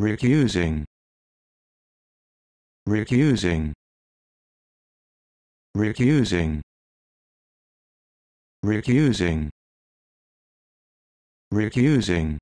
recusing recusing recusing recusing recusing